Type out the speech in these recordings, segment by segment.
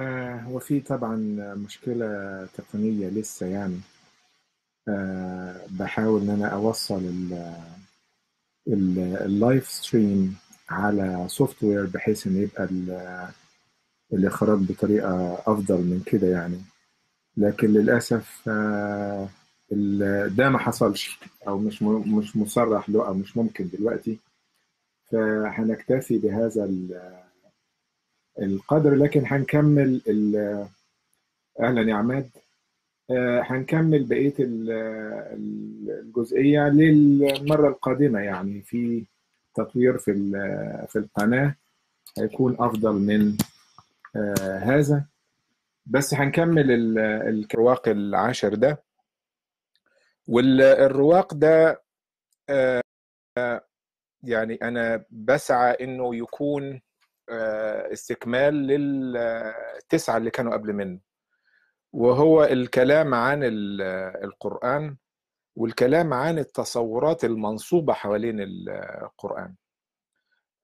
هو آه، في طبعا مشكلة تقنية لسه يعني آه بحاول إن أنا أوصل اللايف ستريم على سوفت وير بحيث إن يبقى الإخراج بطريقة أفضل من كده يعني لكن للأسف آه ده ما حصلش أو مش مش مصرح له أو مش ممكن دلوقتي فهنكتفي بهذا القدر لكن هنكمل اهلا يا عماد آه، هنكمل بقيه الجزئيه للمره القادمه يعني في تطوير في في القناه هيكون افضل من آه، هذا بس هنكمل الرواق العاشر ده والرواق ده آه، يعني انا بسعى انه يكون آه، استكمال للتسعة اللي كانوا قبل منه وهو الكلام عن القرآن والكلام عن التصورات المنصوبة حوالين القرآن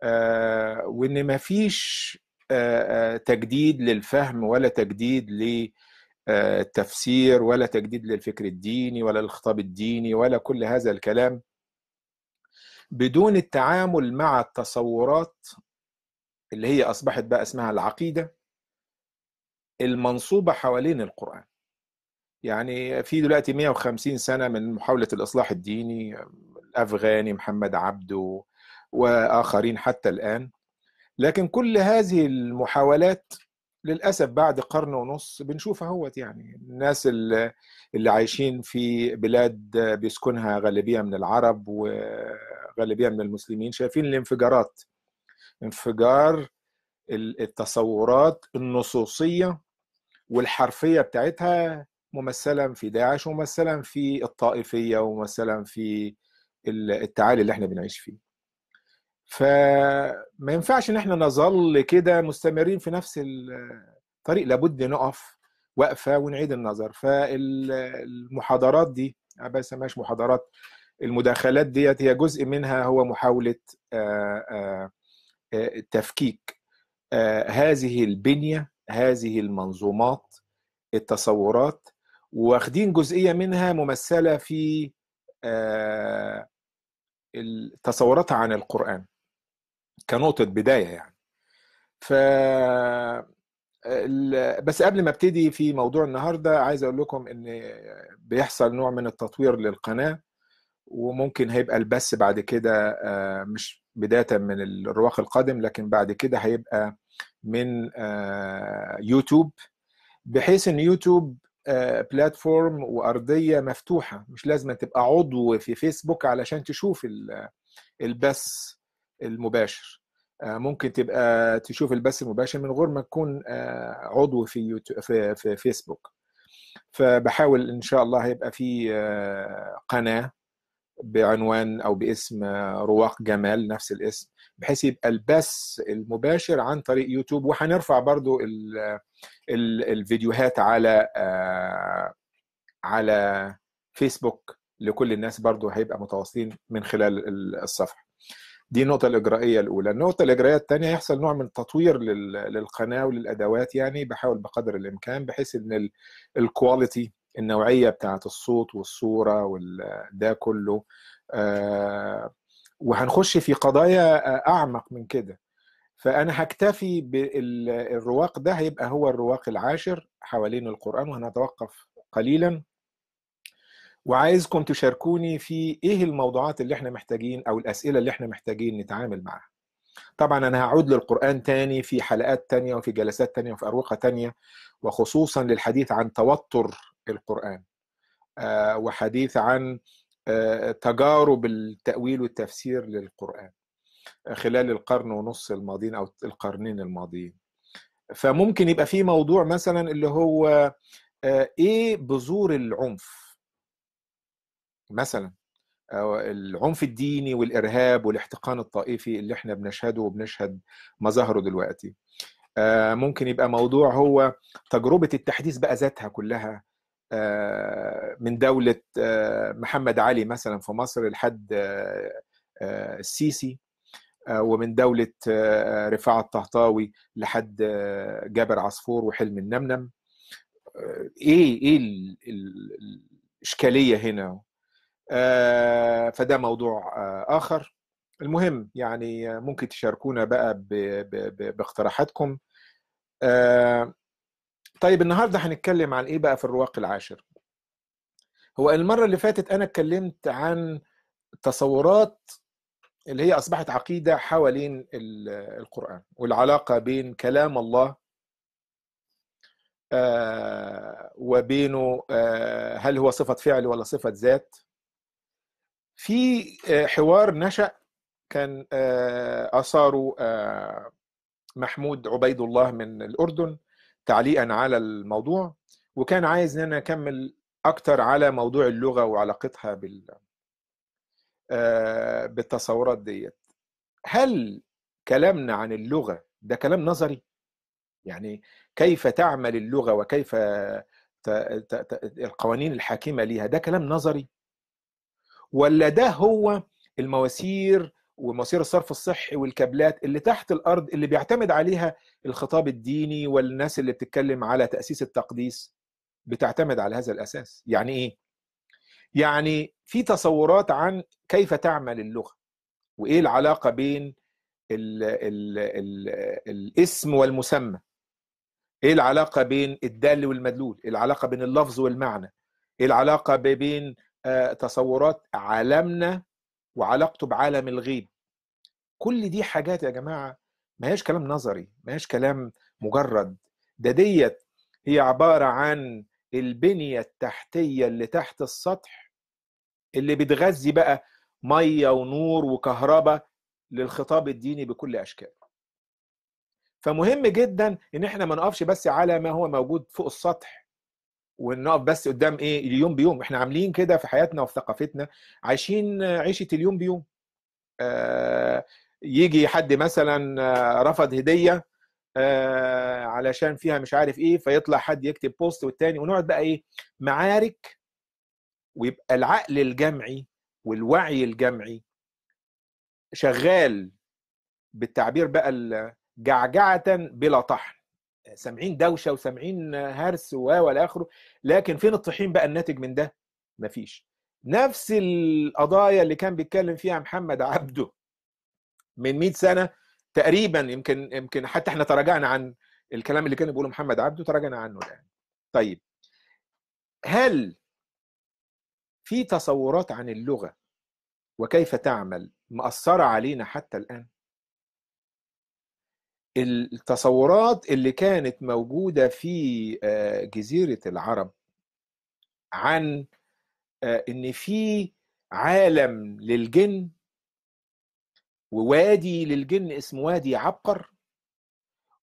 آه، وإن مفيش آه، تجديد للفهم ولا تجديد للتفسير ولا تجديد للفكر الديني ولا الخطاب الديني ولا كل هذا الكلام بدون التعامل مع التصورات اللي هي أصبحت بقى اسمها العقيدة المنصوبة حوالين القرآن يعني في دلوقتي 150 سنة من محاولة الإصلاح الديني الأفغاني محمد عبده وآخرين حتى الآن لكن كل هذه المحاولات للأسف بعد قرن ونص بنشوف هوت يعني الناس اللي عايشين في بلاد بيسكنها غالبية من العرب وغالبية من المسلمين شايفين الانفجارات انفجار التصورات النصوصيه والحرفيه بتاعتها ممثلا في داعش وممثلا في الطائفيه وممثلا في التعالي اللي احنا بنعيش فيه. فما ينفعش ان احنا نظل كده مستمرين في نفس الطريق لابد نقف وقفه ونعيد النظر فالمحاضرات دي ما اسمهاش محاضرات المداخلات ديت هي جزء منها هو محاوله آآ آآ تفكيك آه، هذه البنيه هذه المنظومات التصورات واخدين جزئيه منها ممثله في آه، تصوراتها عن القران كنقطه بدايه يعني ف آه، بس قبل ما ابتدي في موضوع النهارده عايز اقول لكم ان بيحصل نوع من التطوير للقناه وممكن هيبقى البث بعد كده مش بدايه من الرواق القادم لكن بعد كده هيبقى من آه، يوتيوب بحيث ان يوتيوب بلاتفورم آه، وارضيه مفتوحه مش لازم تبقى عضو في فيسبوك علشان تشوف البث المباشر آه، ممكن تبقى تشوف البث المباشر من غير ما تكون عضو في يوتيوب في, في فيسبوك فبحاول ان شاء الله هيبقى في قناه بعنوان او باسم رواق جمال نفس الاسم بحيث يبقى البث المباشر عن طريق يوتيوب وهنرفع برضو الـ الـ الفيديوهات على آه، على فيسبوك لكل الناس برضو هيبقى متواصلين من خلال الصفحه دي النقطة الإجرائية الأولى، النقطة الإجرائية الثانية هيحصل نوع من التطوير للقناة وللأدوات يعني بحاول بقدر الإمكان بحيث إن الكواليتي النوعيه بتاعت الصوت والصوره وده كله آه، وهنخش في قضايا آه، اعمق من كده فانا هكتفي بالرواق ده هيبقى هو الرواق العاشر حوالين القران وهنتوقف قليلا وعايزكم تشاركوني في ايه الموضوعات اللي احنا محتاجين او الاسئله اللي احنا محتاجين نتعامل معاها طبعا انا هعود للقران تاني في حلقات تانية وفي جلسات تانية وفي اروقه تانية وخصوصا للحديث عن توتر القرآن آه، وحديث عن آه، تجارب التأويل والتفسير للقرآن خلال القرن ونص الماضيين أو القرنين الماضيين فممكن يبقى في موضوع مثلا اللي هو آه، ايه بذور العنف مثلا العنف الديني والارهاب والاحتقان الطائفي اللي احنا بنشهده وبنشهد مظاهره دلوقتي ممكن يبقى موضوع هو تجربه التحديث بقى ذاتها كلها آه، من دولة آه، محمد علي مثلا في مصر لحد آه، السيسي ومن دولة رفاعة الطهطاوي لحد جابر عصفور وحلم النمنم ايه ايه الاشكالية هنا فده موضوع اخر المهم يعني ممكن تشاركونا بقى باقتراحاتكم طيب النهارده هنتكلم عن ايه بقى في الرواق العاشر هو المره اللي فاتت انا اتكلمت عن تصورات اللي هي اصبحت عقيده حوالين آه، القران والعلاقه بين كلام الله آه، وبينه آه، هل هو صفه فعل ولا صفه ذات في حوار نشا كان اثاره محمود عبيد الله من الاردن تعليقا على الموضوع وكان عايز ان انا اكمل اكتر على موضوع اللغه وعلاقتها بال آه، بالتصورات ديت هل كلامنا عن اللغه ده كلام نظري يعني كيف تعمل اللغه وكيف القوانين الحاكمه ليها ده كلام نظري ولا ده هو المواسير ومصير الصرف الصحي والكابلات اللي تحت الارض اللي بيعتمد عليها الخطاب الديني والناس اللي بتتكلم على تاسيس التقديس بتعتمد على هذا الاساس يعني ايه يعني في تصورات عن كيف تعمل اللغه وايه العلاقه بين الـ الـ الـ الاسم والمسمى ايه العلاقه بين الدال والمدلول ايه العلاقه بين اللفظ والمعنى ايه العلاقه بين آه، تصورات عالمنا وعلاقته بعالم الغيب كل دي حاجات يا جماعه ما هيش كلام نظري ما هيش كلام مجرد ده ديت هي عباره عن البنيه التحتيه اللي تحت السطح اللي بتغذي بقى ميه ونور وكهرباء للخطاب الديني بكل اشكاله فمهم جدا ان احنا ما نقفش بس على ما هو موجود فوق السطح ونقف بس قدام ايه اليوم بيوم احنا عاملين كده في حياتنا وفي ثقافتنا عايشين عيشه اليوم بيوم آه يجي حد مثلا آه، رفض هديه آه علشان فيها مش عارف ايه فيطلع حد يكتب بوست والتاني ونقعد بقى ايه معارك ويبقى العقل الجمعي والوعي الجمعي شغال بالتعبير بقى جعجعه بلا طحن سامعين دوشه وسامعين هرس والى اخره لكن فين الطحين بقى الناتج من ده مفيش نفس القضايا اللي كان بيتكلم فيها محمد عبده من 100 سنه تقريبا يمكن يمكن حتى احنا تراجعنا عن الكلام اللي كان بيقوله محمد عبده تراجعنا عنه الان طيب هل في تصورات عن اللغه وكيف تعمل مأثره علينا حتى الان التصورات اللي كانت موجوده في آه، جزيره العرب عن آه، ان في عالم للجن ووادي للجن اسمه وادي عبقر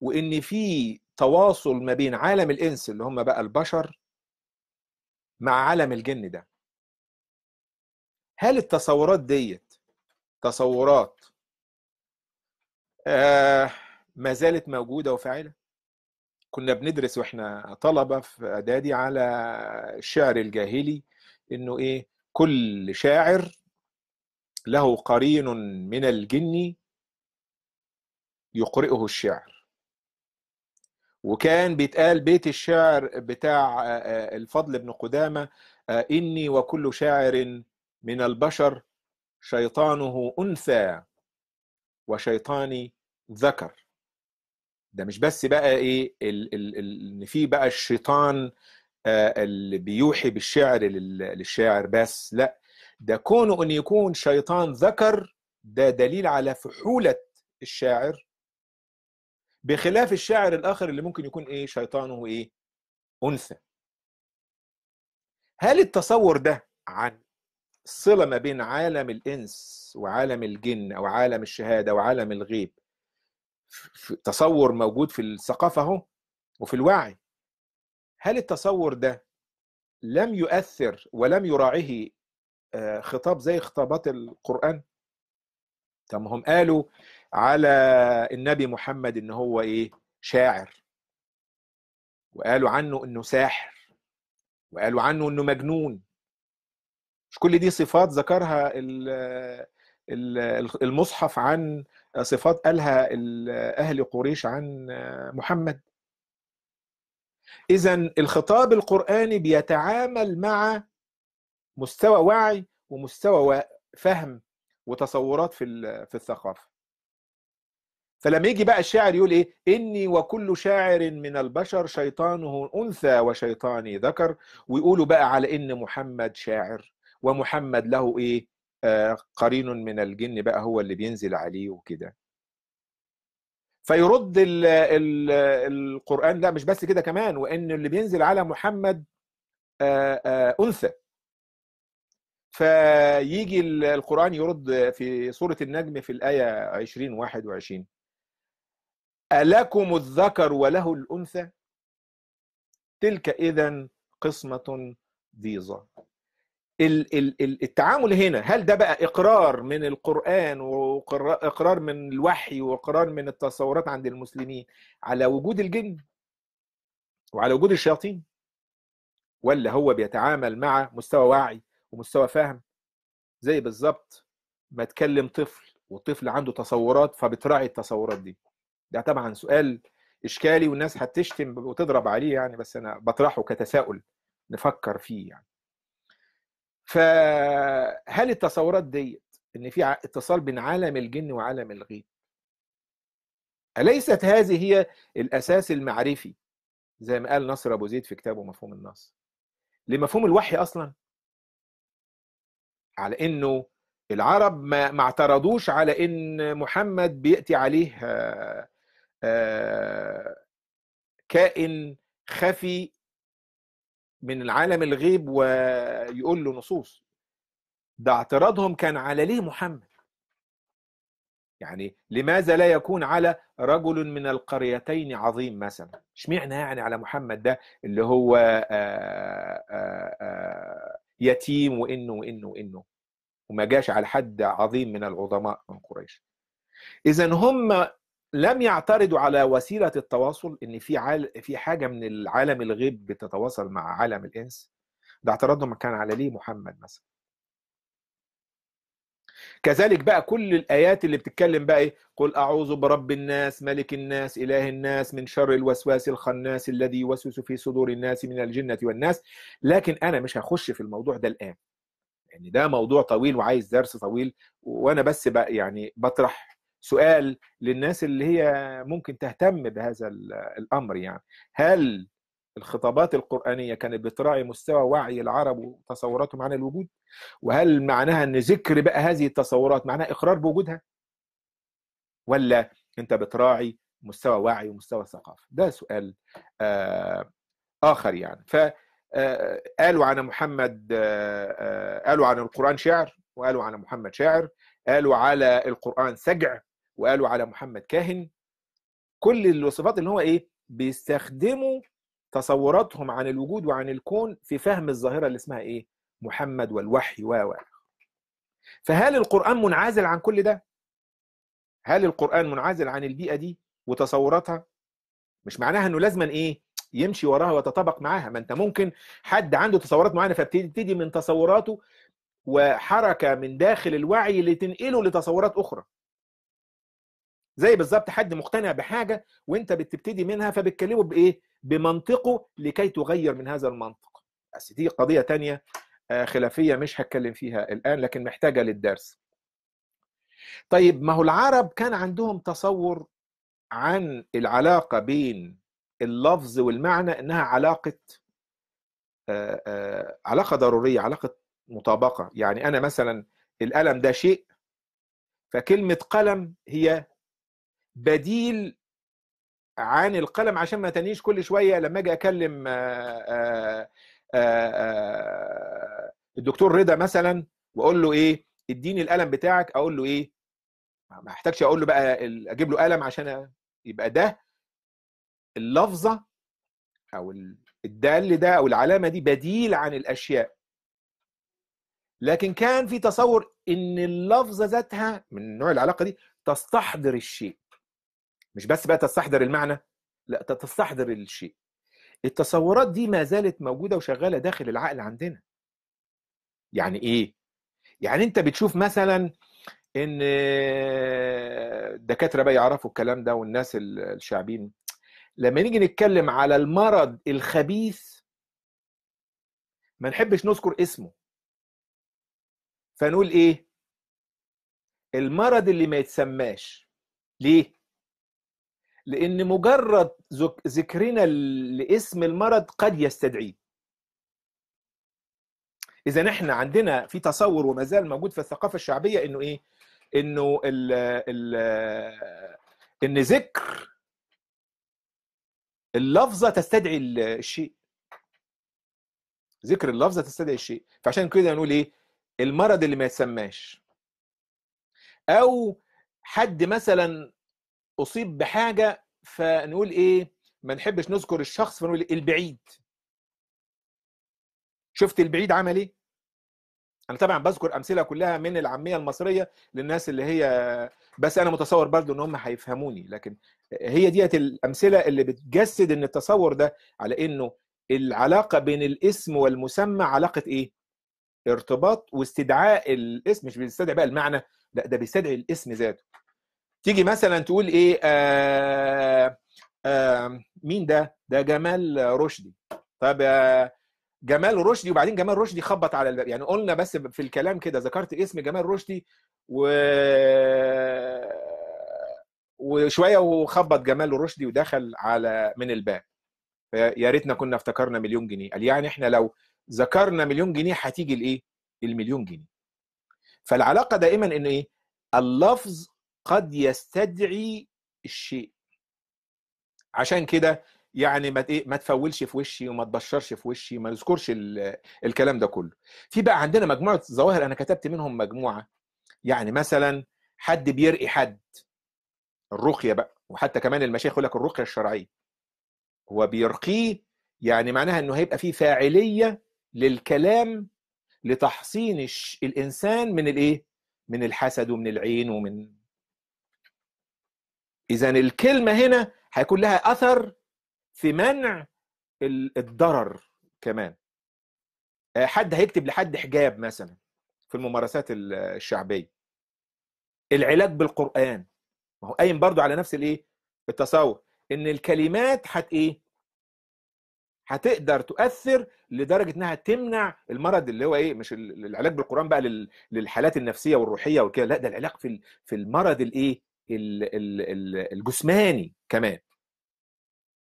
وان في تواصل ما بين عالم الانس اللي هم بقى البشر مع عالم الجن ده هل التصورات ديت تصورات آه ما زالت موجوده وفاعله كنا بندرس واحنا طلبه في اعدادي على الشعر الجاهلي انه ايه كل شاعر له قرين من الجن يقرئه الشعر وكان بيتقال بيت الشعر بتاع آه، آه، الفضل بن قدامه آه، اني وكل شاعر من البشر شيطانه انثى وشيطاني ذكر ده مش بس بقى ايه ان في بقى الشيطان آه، اللي بيوحي بالشعر للشاعر بس لا ده كونه ان يكون شيطان ذكر ده دليل على فحوله الشاعر بخلاف الشاعر الاخر اللي ممكن يكون ايه شيطانه ايه انثى هل التصور ده عن صله ما بين عالم الانس وعالم الجن او عالم الشهاده وعالم الغيب تصور موجود في الثقافه اهو وفي الوعي هل التصور ده لم يؤثر ولم يراعيه آه، خطاب زي خطابات القران طب هم قالوا على النبي محمد ان هو ايه شاعر وقالوا عنه انه ساحر وقالوا عنه انه مجنون مش كل دي صفات ذكرها المصحف عن صفات قالها أهل قريش عن محمد إذا الخطاب القرآني بيتعامل مع مستوى وعي ومستوى فهم وتصورات في في الثقافة فلما يجي بقى الشاعر يقول ايه اني وكل شاعر من البشر شيطانه انثى وشيطاني ذكر ويقولوا بقى على ان محمد شاعر ومحمد له ايه آه، قرين من الجن بقى هو اللي بينزل عليه وكده فيرد الـ الـ القرآن لا مش بس كده كمان وإن اللي بينزل على محمد آه، آه، أنثى فيجي القرآن يرد في سورة النجم في الآية 20 21 ألكم الذكر وله الأنثى تلك إذا قسمة ضيزى التعامل هنا هل ده بقى اقرار من القران واقرار من الوحي واقرار من التصورات عند المسلمين على وجود الجن وعلى وجود الشياطين ولا هو بيتعامل مع مستوى وعي ومستوى فهم زي بالظبط ما تكلم طفل والطفل عنده تصورات فبتراعي التصورات دي ده طبعا سؤال اشكالي والناس هتشتم وتضرب عليه يعني بس انا بطرحه كتساؤل نفكر فيه يعني فهل التصورات ديت ان في اتصال بين عالم الجن وعالم الغيب اليست هذه هي الاساس المعرفي زي ما قال نصر ابو زيد في كتابه مفهوم النص لمفهوم الوحي اصلا على انه العرب ما, ما اعترضوش على ان محمد بياتي عليه آه، آه، كائن خفي من عالم الغيب ويقول له نصوص ده اعتراضهم كان على ليه محمد يعني لماذا لا يكون على رجل من القريتين عظيم مثلا اشمعنى يعني على محمد ده اللي هو آآ آه، آآ آه، آه، يتيم وانه وانه وانه وما جاش على حد عظيم من العظماء من قريش اذا هم لم يعترضوا على وسيله التواصل ان في عال في حاجه من العالم الغيب بتتواصل مع عالم الانس ده اعتراضهم كان على ليه محمد مثلا كذلك بقى كل الايات اللي بتتكلم بقى ايه قل اعوذ برب الناس ملك الناس اله الناس من شر الوسواس الخناس الذي يوسوس في صدور الناس من الجنه والناس لكن انا مش هخش في الموضوع ده الان يعني ده موضوع طويل وعايز درس طويل وانا بس بقى يعني بطرح سؤال للناس اللي هي ممكن تهتم بهذا الامر يعني هل الخطابات القرآنية كانت بتراعي مستوى وعي العرب وتصوراتهم عن الوجود وهل معناها أن ذكر بقى هذه التصورات معناها إقرار بوجودها ولا أنت بتراعي مستوى وعي ومستوى ثقافة ده سؤال آه، آخر يعني ف آه، قالوا عن محمد آه، قالوا عن القرآن شعر وقالوا عن محمد شاعر قالوا على القرآن سجع وقالوا على محمد كاهن كل الوصفات اللي هو ايه بيستخدموا تصوراتهم عن الوجود وعن الكون في فهم الظاهره اللي اسمها ايه محمد والوحي و فهل القران منعزل عن كل ده هل القران منعزل عن البيئه دي وتصوراتها مش معناها انه لازما ايه يمشي وراها ويتطابق معاها ما انت ممكن حد عنده تصورات معينه فبتبتدي من تصوراته وحركه من داخل الوعي اللي تنقله لتصورات اخرى زي بالظبط حد مقتنع بحاجه وانت بتبتدي منها فبتكلمه بايه؟ بمنطقه لكي تغير من هذا المنطق. بس دي قضيه تانية آه، خلافيه مش هتكلم فيها الان لكن محتاجه للدرس. طيب ما هو العرب كان عندهم تصور عن العلاقه بين اللفظ والمعنى انها علاقه آه، آه، علاقه ضروريه، علاقه مطابقه، يعني انا مثلا القلم ده شيء فكلمه قلم هي بديل عن القلم عشان ما تنيش كل شويه لما اجي اكلم الدكتور رضا مثلا واقول له ايه اديني القلم بتاعك اقول له ايه ما احتاجش اقول له بقى اجيب له قلم عشان يبقى ده اللفظه او الدال ده او العلامه دي بديل عن الاشياء لكن كان في تصور ان اللفظه ذاتها من نوع العلاقه دي تستحضر الشيء مش بس بقى تستحضر المعنى لا تستحضر الشيء التصورات دي ما زالت موجوده وشغاله داخل العقل عندنا يعني ايه يعني انت بتشوف مثلا ان الدكاتره بقى يعرفوا الكلام ده والناس الشعبين لما نيجي نتكلم على المرض الخبيث ما نحبش نذكر اسمه فنقول ايه المرض اللي ما يتسماش ليه لان مجرد ذكرنا لاسم المرض قد يستدعيه اذا احنا عندنا في تصور وما زال موجود في الثقافه الشعبيه انه ايه انه الـ الـ ان ذكر اللفظه تستدعي الشيء ذكر اللفظه تستدعي الشيء فعشان كده نقول ايه المرض اللي ما يتسماش او حد مثلا اصيب بحاجه فنقول ايه ما نحبش نذكر الشخص فنقول البعيد شفت البعيد عمل ايه انا طبعا بذكر امثله كلها من العاميه المصريه للناس اللي هي بس انا متصور برضو ان هم هيفهموني لكن هي ديت الامثله اللي بتجسد ان التصور ده على انه العلاقه بين الاسم والمسمى علاقه ايه ارتباط واستدعاء الاسم مش بيستدعي بقى المعنى لا ده بيستدعي الاسم ذاته تيجي مثلا تقول ايه آه آه مين ده ده جمال رشدي طب آه جمال رشدي وبعدين جمال رشدي خبط على الباب يعني قلنا بس في الكلام كده ذكرت اسم جمال رشدي و وشويه وخبط جمال رشدي ودخل على من الباب يا ريتنا كنا افتكرنا مليون جنيه قال يعني احنا لو ذكرنا مليون جنيه هتيجي الايه المليون جنيه فالعلاقه دائما ان ايه اللفظ قد يستدعي الشيء عشان كده يعني ما ايه ما تفولش في وشي وما تبشرش في وشي ما نذكرش الكلام ده كله في بقى عندنا مجموعه ظواهر انا كتبت منهم مجموعه يعني مثلا حد بيرقي حد الرقيه بقى وحتى كمان المشايخ يقول لك الرقيه الشرعيه هو بيرقيه يعني معناها انه هيبقى في فاعليه للكلام لتحصين الانسان من الايه من الحسد ومن العين ومن اذا الكلمه هنا هيكون لها اثر في منع الضرر كمان آه، حد هيكتب لحد حجاب مثلا في الممارسات الشعبيه العلاج بالقران ما هو قايم برضو على نفس الايه التصور ان الكلمات هت ايه هتقدر تؤثر لدرجه انها تمنع المرض اللي هو ايه مش العلاج بالقران بقى للحالات النفسيه والروحيه وكده لا ده العلاج في في المرض الايه الجسماني كمان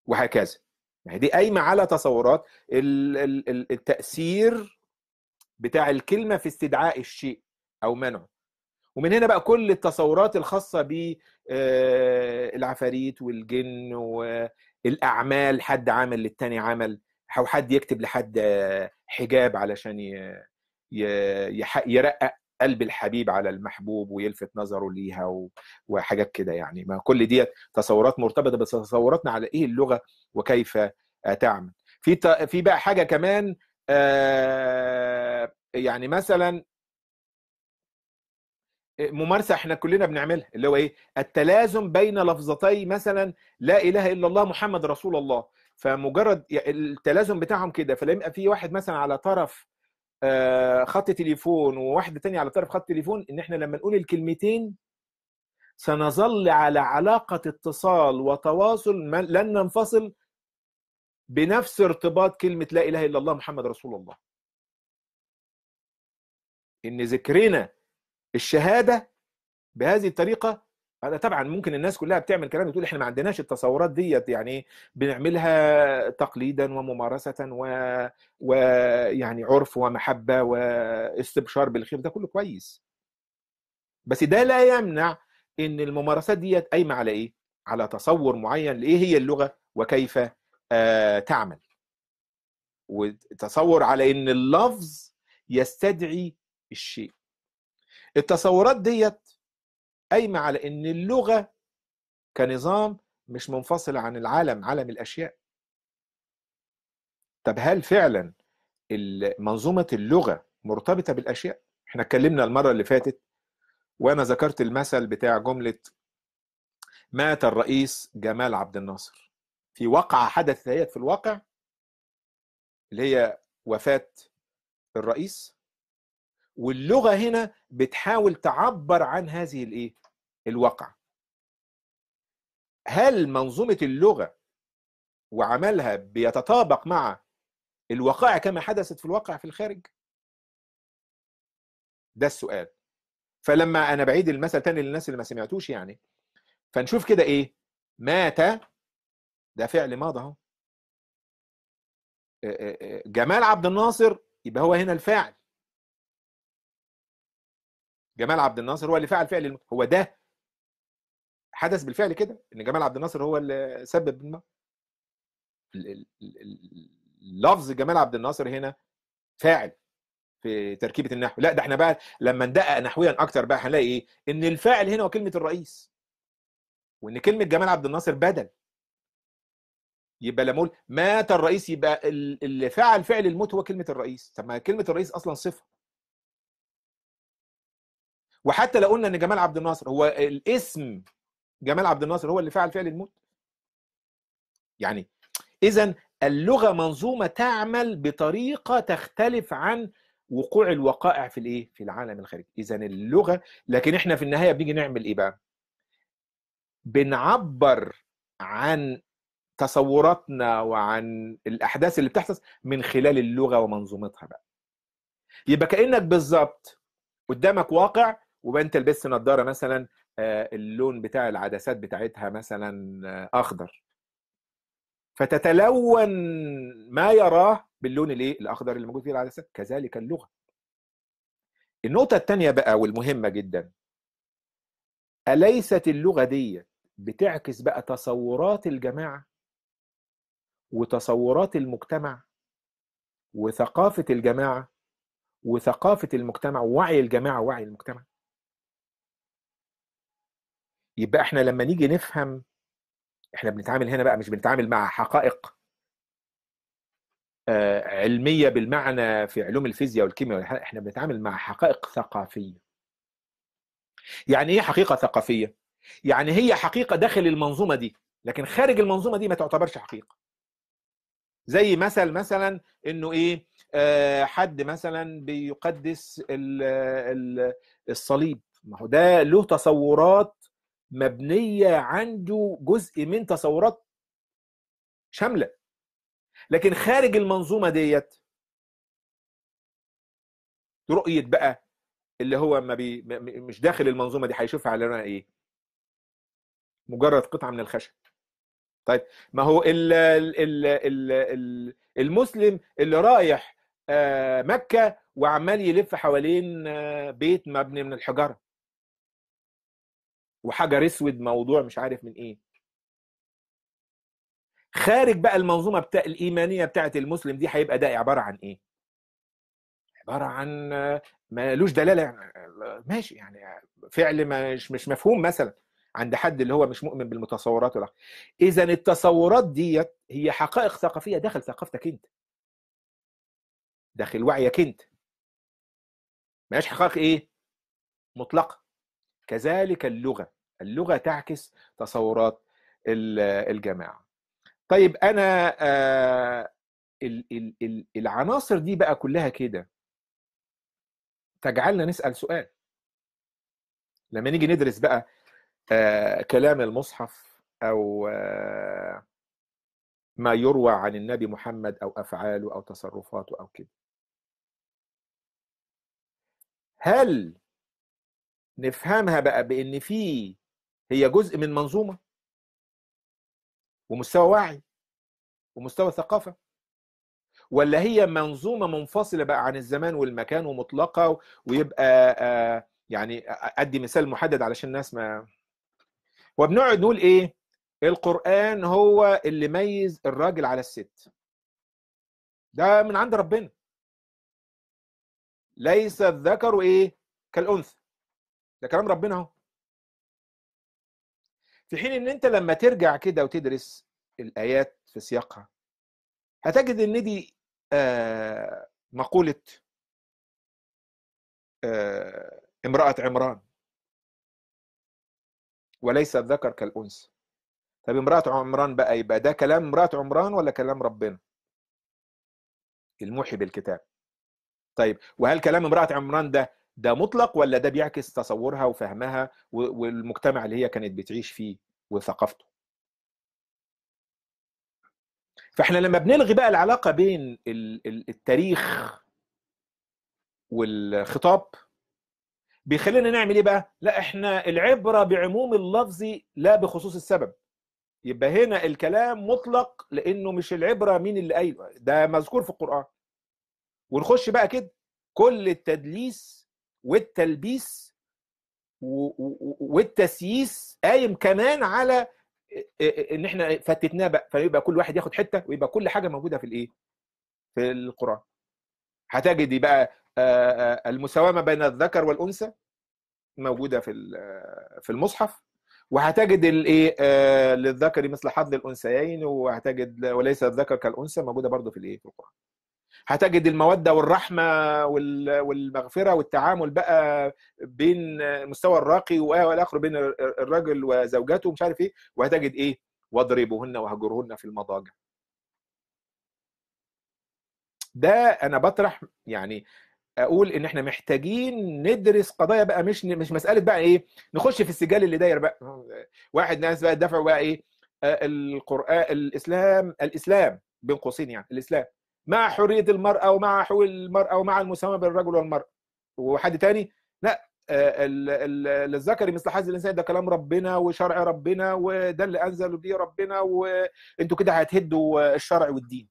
وهكذا ما هي يعني دي قايمه على تصورات التاثير بتاع الكلمه في استدعاء الشيء او منعه ومن هنا بقى كل التصورات الخاصه بالعفاريت آه، والجن والاعمال حد عمل للتاني عمل او حد يكتب لحد حجاب علشان يرقق قلب الحبيب على المحبوب ويلفت نظره ليها وحاجات كده يعني ما كل ديت تصورات مرتبطه بتصوراتنا على ايه اللغه وكيف آه، تعمل في في بقى حاجه كمان آه، يعني مثلا آه، ممارسه احنا كلنا بنعملها اللي هو ايه التلازم بين لفظتي مثلا لا اله الا الله محمد رسول الله فمجرد التلازم بتاعهم كده فلما في واحد مثلا على طرف آه، خط تليفون وواحده تانية على طرف خط تليفون ان احنا لما نقول الكلمتين سنظل على علاقه اتصال وتواصل لن ننفصل بنفس ارتباط كلمه لا اله الا الله محمد رسول الله ان ذكرنا الشهاده بهذه الطريقه هذا طبعا ممكن الناس كلها بتعمل كلام بتقول احنا ما عندناش التصورات ديت يعني بنعملها تقليدا وممارسه ويعني و... يعني عرف ومحبه واستبشار بالخير ده كله كويس بس ده لا يمنع ان الممارسات ديت قايمه على ايه؟ على تصور معين لايه هي اللغه وكيف آه تعمل وتصور على ان اللفظ يستدعي الشيء التصورات ديت قايمه على ان اللغه كنظام مش منفصلة عن العالم عالم الاشياء طب هل فعلا منظومه اللغه مرتبطه بالاشياء احنا اتكلمنا المره اللي فاتت وانا ذكرت المثل بتاع جمله مات الرئيس جمال عبد الناصر في وقعة حدثت هي في الواقع اللي هي وفاة الرئيس واللغة هنا بتحاول تعبر عن هذه الايه الواقع هل منظومة اللغة وعملها بيتطابق مع الواقع كما حدثت في الواقع في الخارج ده السؤال فلما انا بعيد المثل تاني للناس اللي ما سمعتوش يعني فنشوف كده ايه مات ده فعل ماضي اهو جمال عبد الناصر يبقى هو هنا الفاعل جمال عبد الناصر هو اللي فعل فعل هو ده حدث بالفعل كده ان جمال عبد الناصر هو اللي سبب ما لفظ جمال عبد الناصر هنا فاعل في تركيبه النحو لا ده احنا بقى لما ندقق نحويا اكتر بقى هنلاقي ايه ان الفاعل هنا هو كلمه الرئيس وان كلمه جمال عبد الناصر بدل يبقى لما اقول مات الرئيس يبقى اللي فعل فعل الموت هو كلمه الرئيس طب ما كلمه الرئيس اصلا صفه وحتى لو قلنا ان جمال عبد الناصر هو الاسم جمال عبد الناصر هو اللي فعل فعل الموت يعني اذا اللغه منظومه تعمل بطريقه تختلف عن وقوع الوقائع في الايه في العالم الخارجي اذا اللغه لكن احنا في النهايه بنيجي نعمل ايه بقى بنعبر عن تصوراتنا وعن الاحداث اللي بتحصل من خلال اللغه ومنظومتها بقى يبقى كانك بالظبط قدامك واقع وانت لبست نظاره مثلا آه، اللون بتاع العدسات بتاعتها مثلا آه، اخضر فتتلون ما يراه باللون الايه الاخضر اللي موجود فيه العدسات كذلك اللغه النقطه الثانيه بقى والمهمه جدا اليست اللغه دي بتعكس بقى تصورات الجماعه وتصورات المجتمع وثقافه الجماعه وثقافه المجتمع ووعي الجماعه ووعي المجتمع يبقى احنا لما نيجي نفهم احنا بنتعامل هنا بقى مش بنتعامل مع حقائق آه، علميه بالمعنى في علوم الفيزياء والكيمياء احنا بنتعامل مع حقائق ثقافيه يعني ايه حقيقه ثقافيه يعني هي حقيقه داخل المنظومه دي لكن خارج المنظومه دي ما تعتبرش حقيقه زي مثل مثلا انه ايه آه، حد مثلا بيقدس الصليب ما هو ده له تصورات مبنيه عنده جزء من تصورات شامله لكن خارج المنظومه ديت رؤيه بقى اللي هو ما بي مش داخل المنظومه دي هيشوفها على لونها ايه مجرد قطعه من الخشب طيب ما هو الـ الـ الـ الـ المسلم اللي رايح آه، مكه وعمال يلف حوالين آه، بيت مبني من الحجاره وحجر اسود موضوع مش عارف من ايه خارج بقى المنظومه بتاع الايمانيه بتاعه المسلم دي هيبقى ده عباره عن ايه عباره عن ملوش دلاله يعني ماشي يعني فعل مش مش مفهوم مثلا عند حد اللي هو مش مؤمن بالمتصورات ولا اذا التصورات ديت هي حقائق ثقافيه داخل ثقافتك انت داخل وعيك انت ملهاش حقائق ايه مطلقه كذلك اللغه اللغه تعكس تصورات الجماعه طيب انا آه، العناصر دي بقى كلها كده تجعلنا نسال سؤال لما نيجي ندرس بقى آه، كلام المصحف او آه، ما يروى عن النبي محمد او افعاله او تصرفاته او كده هل نفهمها بقى بان في هي جزء من منظومه ومستوى وعي ومستوى ثقافه ولا هي منظومه منفصله بقى عن الزمان والمكان ومطلقه ويبقى يعني ادي مثال محدد علشان الناس ما وبنقعد نقول ايه القران هو اللي ميز الراجل على الست ده من عند ربنا ليس الذكر ايه كالانثى ده كلام ربنا اهو في حين ان انت لما ترجع كده وتدرس الايات في سياقها هتجد ان دي آه مقوله آه امراه عمران وليس الذكر كالانثى طب امراه عمران بقى يبقى ده كلام امراه عمران ولا كلام ربنا الموحي بالكتاب طيب وهل كلام امراه عمران ده ده مطلق ولا ده بيعكس تصورها وفهمها والمجتمع اللي هي كانت بتعيش فيه وثقافته فاحنا لما بنلغي بقى العلاقه بين التاريخ والخطاب بيخلينا نعمل ايه بقى؟ لا احنا العبره بعموم اللفظ لا بخصوص السبب. يبقى هنا الكلام مطلق لانه مش العبره مين اللي قايله ده مذكور في القران. ونخش بقى كده كل التدليس والتلبيس والتسييس قايم كمان على ان احنا فتتناه بقى فيبقى كل واحد ياخد حته ويبقى كل حاجه موجوده في الايه؟ في القران. هتجدي بقى المساومه بين الذكر والانثى موجوده في في المصحف وهتجد الايه للذكر مثل حظ الانثيين وهتجد وليس الذكر كالانثى موجوده برضو في الايه؟ في القران. هتجد الموده والرحمه والمغفره والتعامل بقى بين المستوى الراقي والاخر بين الرجل وزوجته مش عارف ايه وهتجد ايه واضربوهن وهجرهن في المضاجع ده انا بطرح يعني اقول ان احنا محتاجين ندرس قضايا بقى مش مش مساله بقى ايه نخش في السجال اللي داير بقى واحد ناس بقى دفعوا بقى ايه آه، القران الاسلام الاسلام بين قوسين يعني الاسلام مع حريه المراه ومع حقوق المراه ومع المساومه بين الرجل والمراه وحد تاني لا آه، للذكر مثل حظ الانسان ده كلام ربنا وشرع ربنا وده اللي انزل بيه ربنا وانتوا كده هتهدوا الشرع والدين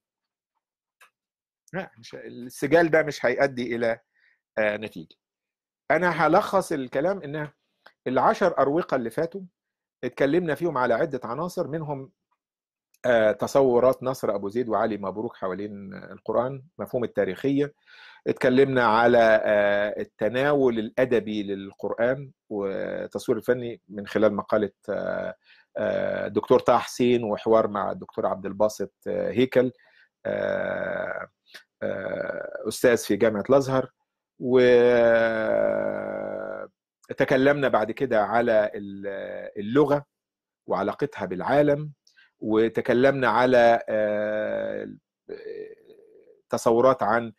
لا مش السجال ده مش هيؤدي الى آه، نتيجه انا هلخص الكلام ان العشر اروقه اللي فاتوا اتكلمنا فيهم على عده عناصر منهم آه، تصورات نصر ابو زيد وعلي مبروك حوالين القران مفهوم التاريخيه اتكلمنا على آه، التناول الادبي للقران والتصوير الفني من خلال مقاله آه، دكتور طه حسين وحوار مع الدكتور عبد الباسط هيكل استاذ في جامعه الازهر و تكلمنا بعد كده على اللغه وعلاقتها بالعالم وتكلمنا على آه، تصورات عن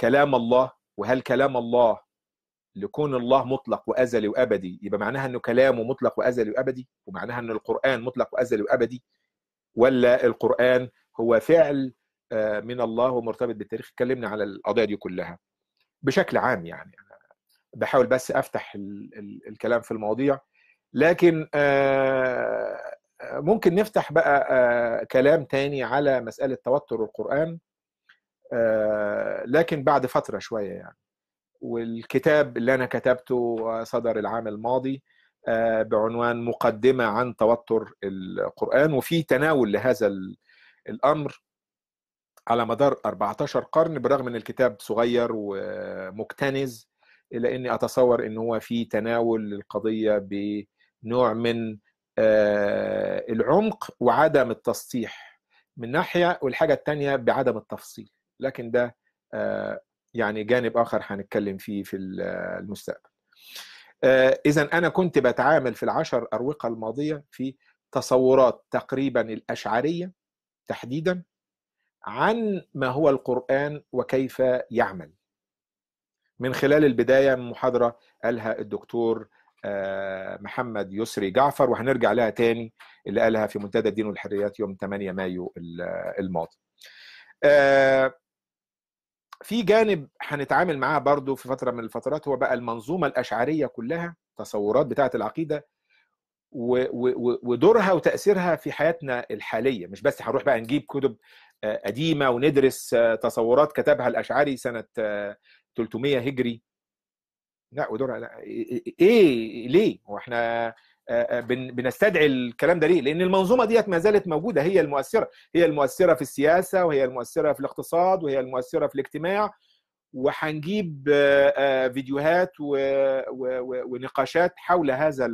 كلام الله وهل كلام الله لكون الله مطلق وازلي وابدي يبقى معناها انه كلامه مطلق وازلي وابدي ومعناها ان القران مطلق وازلي وابدي ولا القران هو فعل آه، من الله ومرتبط بالتاريخ اتكلمنا على القضايا دي كلها بشكل عام يعني انا بحاول بس افتح الكلام في المواضيع لكن آه، ممكن نفتح بقى آه، كلام تاني على مسألة توتر القرآن آه، لكن بعد فترة شوية يعني والكتاب اللي أنا كتبته صدر العام الماضي آه، بعنوان مقدمة عن توتر القرآن وفي تناول لهذا الأمر على مدار 14 قرن برغم ان الكتاب صغير ومكتنز الا اني اتصور ان هو في تناول للقضيه بنوع من آه، العمق وعدم التسطيح من ناحيه والحاجه الثانيه بعدم التفصيل لكن ده آه، يعني جانب اخر هنتكلم فيه في المستقبل. آه، اذا انا كنت بتعامل في العشر اروقه الماضيه في تصورات تقريبا الاشعريه تحديدا عن ما هو القران وكيف يعمل. من خلال البدايه من محاضره قالها الدكتور آه، محمد يسري جعفر وهنرجع لها تاني اللي قالها في منتدى الدين والحريات يوم 8 مايو الماضي آه، في جانب هنتعامل معاه برضو في فترة من الفترات هو بقى المنظومة الأشعرية كلها تصورات بتاعة العقيدة ودورها وتأثيرها في حياتنا الحالية مش بس هنروح بقى نجيب كتب آه، قديمة وندرس تصورات كتبها الأشعري سنة 300 هجري لا ودور لا إيه،, إيه،, ايه ليه؟ هو احنا آه، آه، بنستدعي الكلام ده ليه؟ لان المنظومه ديت ما زالت موجوده هي المؤثره، هي المؤثره في السياسه وهي المؤثره في الاقتصاد وهي المؤثره في الاجتماع وهنجيب آه، فيديوهات ونقاشات حول هذا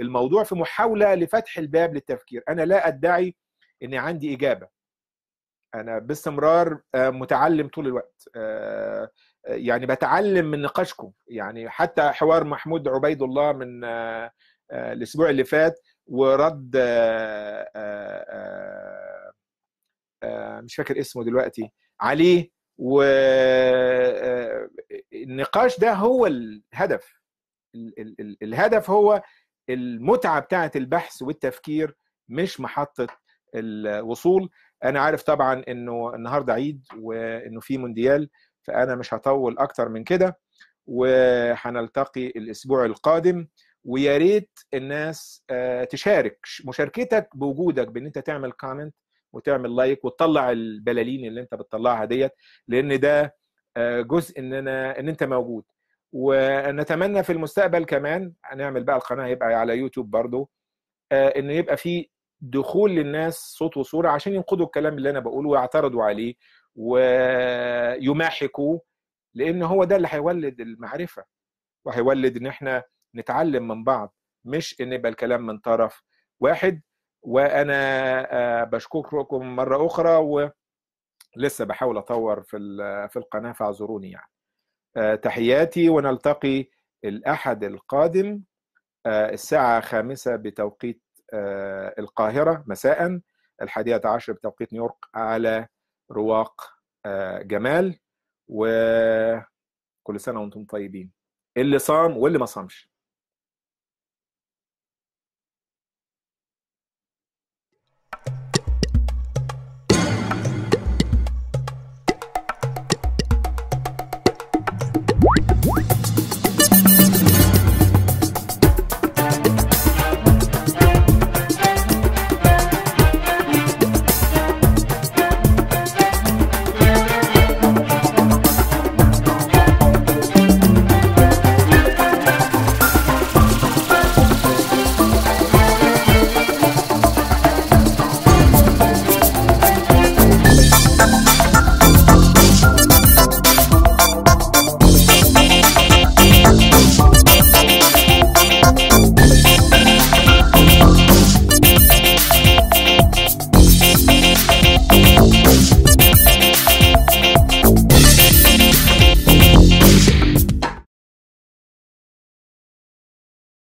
الموضوع في محاوله لفتح الباب للتفكير، انا لا ادعي ان عندي اجابه. انا باستمرار متعلم طول الوقت يعني بتعلم من نقاشكم يعني حتى حوار محمود عبيد الله من آه، آه، الاسبوع اللي فات ورد آه، مش فاكر اسمه دلوقتي عليه والنقاش ده هو الهدف الهدف هو المتعه بتاعه البحث والتفكير مش محطه الوصول انا عارف طبعا انه النهارده عيد وانه في مونديال فانا مش هطول اكتر من كده وهنلتقي الاسبوع القادم ويا ريت الناس آه، تشارك مشاركتك بوجودك بان انت تعمل كومنت وتعمل لايك وتطلع البلالين اللي انت بتطلعها ديت لان ده آه، جزء ان انا ان انت موجود ونتمنى في المستقبل كمان هنعمل بقى القناه هيبقى على يوتيوب برضو آه، ان يبقى في دخول للناس صوت وصوره عشان ينقدوا الكلام اللي انا بقوله ويعترضوا عليه ويماحكوه لان هو ده اللي هيولد المعرفه وهيولد ان احنا نتعلم من بعض مش ان يبقى الكلام من طرف واحد وانا آه، بشكركم مره اخرى ولسه بحاول اطور في في القناه فاعذروني يعني آه، تحياتي ونلتقي الاحد القادم آه، الساعه خامسة بتوقيت القاهره مساء الحادية عشر بتوقيت نيويورك على رواق آه، جمال وكل سنه وانتم طيبين اللي صام واللي ما صامش